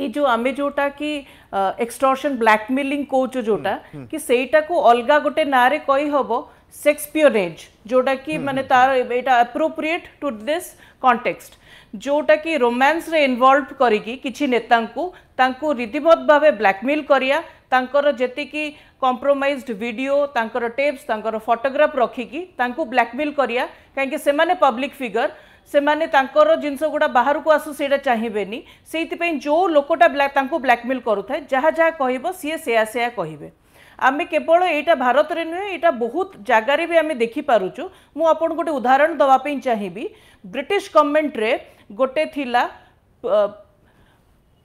ये जो आम जोटा कि एक्सटर्शन ब्लाकमेलींग कौच जोटा हम्म, हम्म। कि सेटा को अलग गोटे ना कहीहब सेक्स प्योरेज जोटा कि हम्म, मैंने तार यहाँ एप्रोप्रिएट टू दिस कंटेक्सट जोटा कि रोमांस इनवल्व करेता रीतिमत भाव ब्लाकमेल करती कंप्रोमाइज भिडियो टेप्स फटोग्राफ रखिकी ब्लाकमेल करा कहीं पब्लिक फिगर ସେମାନେ ତାଙ୍କର ଜିନିଷ ଗୁଡ଼ା ବାହାରକୁ ଆସୁ ସେଇଟା ଚାହିଁବେନି ସେଇଥିପାଇଁ ଯେଉଁ ଲୋକଟା ତାଙ୍କୁ ବ୍ଲାକମେଲ୍ କରୁଥାଏ ଯାହା ଯାହା କହିବ ସିଏ ସେୟା ସେୟା କହିବେ ଆମେ କେବଳ ଏଇଟା ଭାରତରେ ନୁହେଁ ଏଇଟା ବହୁତ ଜାଗାରେ ବି ଆମେ ଦେଖିପାରୁଛୁ ମୁଁ ଆପଣଙ୍କୁ ଗୋଟେ ଉଦାହରଣ ଦେବା ପାଇଁ ଚାହିଁବି ବ୍ରିଟିଶ ଗଭର୍ଣ୍ଣମେଣ୍ଟରେ ଗୋଟେ ଥିଲା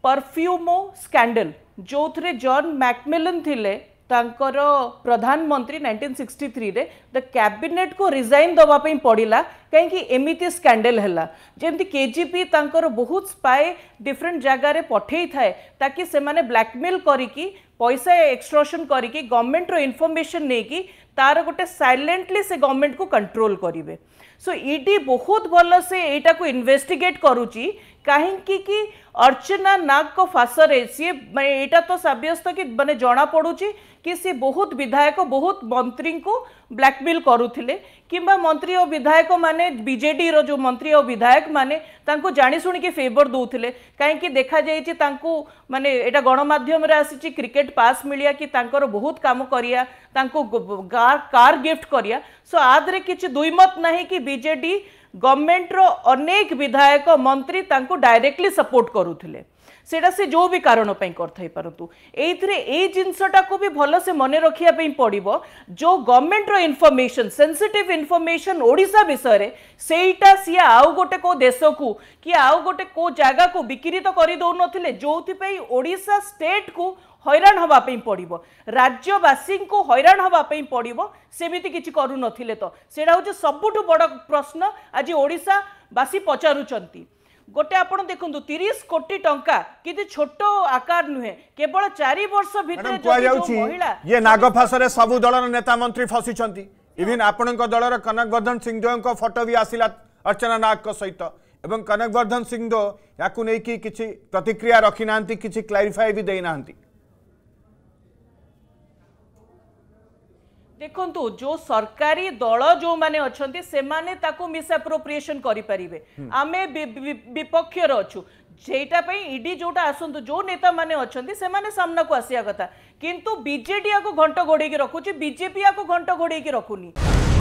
ପରଫ୍ୟୁମୋ ସ୍କାଣ୍ଡେଲ୍ ଯେଉଁଥିରେ ଜନ୍ ମ୍ୟାକମିଲନ୍ ଥିଲେ ତାଙ୍କର ପ୍ରଧାନମନ୍ତ୍ରୀ ନାଇଣ୍ଟିନ୍ ସିକ୍ସଟି ଥ୍ରୀରେ ଦ କ୍ୟାବିନେଟ୍କୁ ରିଜାଇନ୍ ଦେବା ପାଇଁ ପଡ଼ିଲା କାହିଁକି ଏମିତି ସ୍କାଣ୍ଡେଲ୍ ହେଲା ଯେମିତି କେଜିପି ତାଙ୍କର ବହୁତ ସ୍ପାଏ ଡିଫରେଣ୍ଟ ଜାଗାରେ ପଠେଇଥାଏ ତାକି ସେମାନେ ବ୍ଲାକମେଲ୍ କରିକି पैसा एक्सट्रसन करके गवर्नमेंट रनफर्मेसन नहीं कि तार गोटे सैलेंटली से गवर्नमेंट को कंट्रोल करेंगे सो so, ईडी बहुत भल से यहीटा को इनभेस्टिगेट की अर्चना नाग को फासरे सी मैं यहाँ तो सब्यस्त कि मैंने जना पड़ू कि सी बहुत विधायक बहुत मंत्री को ब्लाकमेल करुले कि मंत्री और विधायक मैंने बजे रो मंत्री और विधायक मैंने जाणीशुणी फेवर दूसरे कहीं देखा जाइए मानने यहाँ आसी क्रिकेट टिकेट पास मिलिया कि बहुत कम करिया कार गिफ्ट करिया सो आदरे किसी दुईमत नहीं कि बीजेडी गवर्नमेंट रो अनेक विधायक मंत्री डायरेक्टली सपोर्ट करूथिले সেটা সে ଯେଉଁ ବି କାରଣ ପାଇଁ କରିଥାଇପାରନ୍ତୁ ଏଇଥିରେ ଏଇ ଜିନିଷଟାକୁ ବି ଭଲସେ ମନେ ରଖିବା ପାଇଁ ପଡ଼ିବ ଯେଉଁ ଗଭର୍ଣ୍ଣମେଣ୍ଟର ଇନଫର୍ମେସନ୍ ସେନ୍ସିଟିଭ୍ ଇନଫର୍ମେସନ୍ ଓଡ଼ିଶା ବିଷୟରେ ସେଇଟା ସିଏ ଆଉ ଗୋଟେ କେଉଁ ଦେଶକୁ କି ଆଉ ଗୋଟେ କେଉଁ ଜାଗାକୁ ବିକ୍ରିତ କରିଦେଉନଥିଲେ ଯେଉଁଥିପାଇଁ ଓଡ଼ିଶା ଷ୍ଟେଟ୍କୁ হইরাণ হওয়া পড়ব রাজ্যবাসী হইরাণ হওয়া পড়ব সেমিতি কিছু করুনলে তো সেটা হচ্ছে সবুঠ বড় প্রশ্ন আজ ওড়শাবাসী পচারুচার গোটে আপনার দেখুন তিরিশ কোটি টঙ্কা কিন্তু ছোট আকার নুহে কেবল চারি বর্ষ ভিতরে মহিলা ইয়ে নাগ ফাঁসরে সবু দলর নেতা মন্ত্রী ফসিছন্তি ইভিন আপনার দলর কনক বর্ধন সিংদেওঙ্ ফটো বি আসিলা অর্চনা নাগক সহিত এবং কনক বর্ধন সিংদেও ইয়াকু নেইকি কিছু প্রতিক্রিয়া রখি না কিছু ক্লারিফাই বি দেই নাহান্তি দেখন্তু যো সরকারি দল যো মানে অছন্তি সেমানে তাকু মিসআপ্রোপ্রিয়েশন করি পারিবে আমি বিপক্ষর অছু সেইটা পাই ইডি যোটা আসন্তু যো নেতা মানে অছন্তি সেমানে সামনাকু আসিয়া কথা কিন্তু বিজেডি আকু ঘন্ট ঘোড়াইকি রাখুছি বিজেপি আকু ঘন্ট ঘোড়াইকি রাখুনি